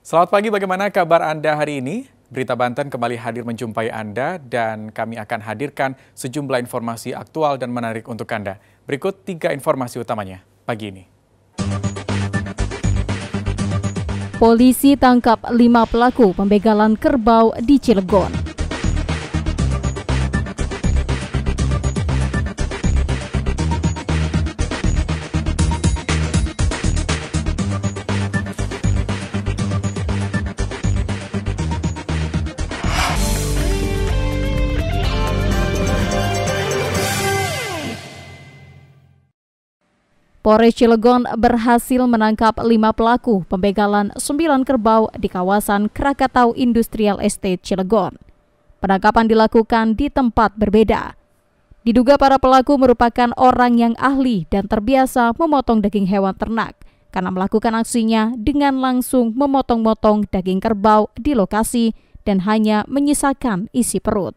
Selamat pagi, bagaimana kabar Anda hari ini? Berita Banten kembali hadir menjumpai Anda dan kami akan hadirkan sejumlah informasi aktual dan menarik untuk Anda. Berikut tiga informasi utamanya pagi ini. Polisi tangkap lima pelaku pembegalan kerbau di Cilegon. Polres Cilegon berhasil menangkap lima pelaku pembegalan sembilan kerbau di kawasan Krakatau Industrial Estate Cilegon. Penangkapan dilakukan di tempat berbeda. Diduga para pelaku merupakan orang yang ahli dan terbiasa memotong daging hewan ternak karena melakukan aksinya dengan langsung memotong-motong daging kerbau di lokasi dan hanya menyisakan isi perut.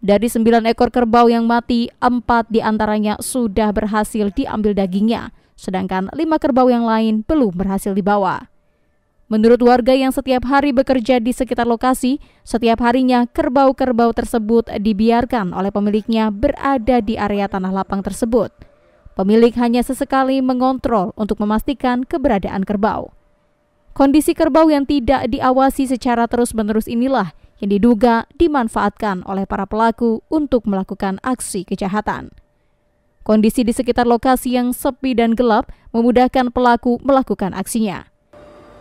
Dari sembilan ekor kerbau yang mati, empat diantaranya sudah berhasil diambil dagingnya, sedangkan lima kerbau yang lain belum berhasil dibawa. Menurut warga yang setiap hari bekerja di sekitar lokasi, setiap harinya kerbau-kerbau tersebut dibiarkan oleh pemiliknya berada di area tanah lapang tersebut. Pemilik hanya sesekali mengontrol untuk memastikan keberadaan kerbau. Kondisi kerbau yang tidak diawasi secara terus-menerus inilah yang diduga dimanfaatkan oleh para pelaku untuk melakukan aksi kejahatan. Kondisi di sekitar lokasi yang sepi dan gelap memudahkan pelaku melakukan aksinya.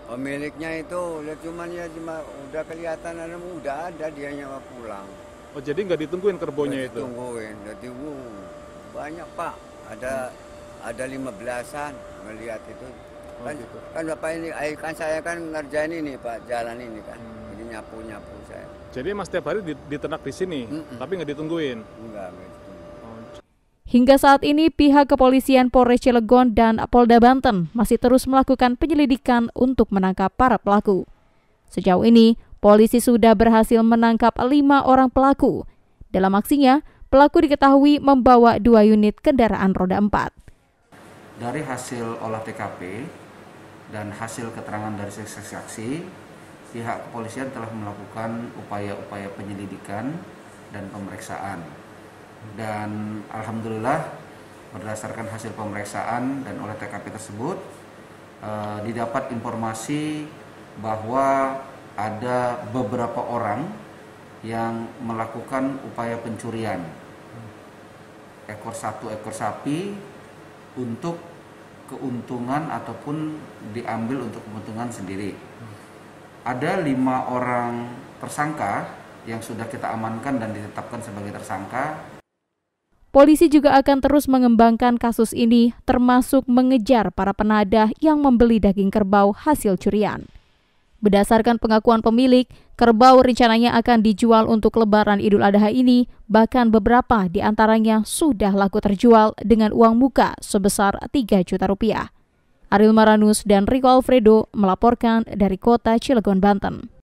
Pemiliknya itu ya cuman ya cuma udah kelihatan ada udah ada dia nyawa pulang. Oh jadi nggak ditungguin kerbonya nggak itu? Ditungguin, jadi wuh, banyak pak, ada hmm. ada lima belasan melihat itu. Oh, kan, oh, gitu. kan bapak ini, eh, kan saya kan ngerjain ini pak jalan ini kan, hmm. jadi nyapu nyapu jadi emang setiap hari diternak di sini, mm -mm. tapi nggak ditungguin. Enggak, oh, Hingga saat ini pihak kepolisian Polres Cilegon dan Polda Banten masih terus melakukan penyelidikan untuk menangkap para pelaku. Sejauh ini, polisi sudah berhasil menangkap lima orang pelaku. Dalam aksinya, pelaku diketahui membawa dua unit kendaraan roda empat. Dari hasil olah TKP dan hasil keterangan dari saksi-saksi, pihak kepolisian telah melakukan upaya-upaya penyelidikan dan pemeriksaan. Dan alhamdulillah berdasarkan hasil pemeriksaan dan oleh TKP tersebut eh, didapat informasi bahwa ada beberapa orang yang melakukan upaya pencurian ekor satu ekor sapi untuk keuntungan ataupun diambil untuk keuntungan sendiri ada lima orang tersangka yang sudah kita amankan dan ditetapkan sebagai tersangka. Polisi juga akan terus mengembangkan kasus ini, termasuk mengejar para penadah yang membeli daging kerbau hasil curian. Berdasarkan pengakuan pemilik, kerbau rencananya akan dijual untuk lebaran Idul Adha ini, bahkan beberapa di antaranya sudah laku terjual dengan uang muka sebesar 3 juta rupiah. Ariel Maranus dan Rico Alfredo melaporkan dari kota Cilegon, Banten.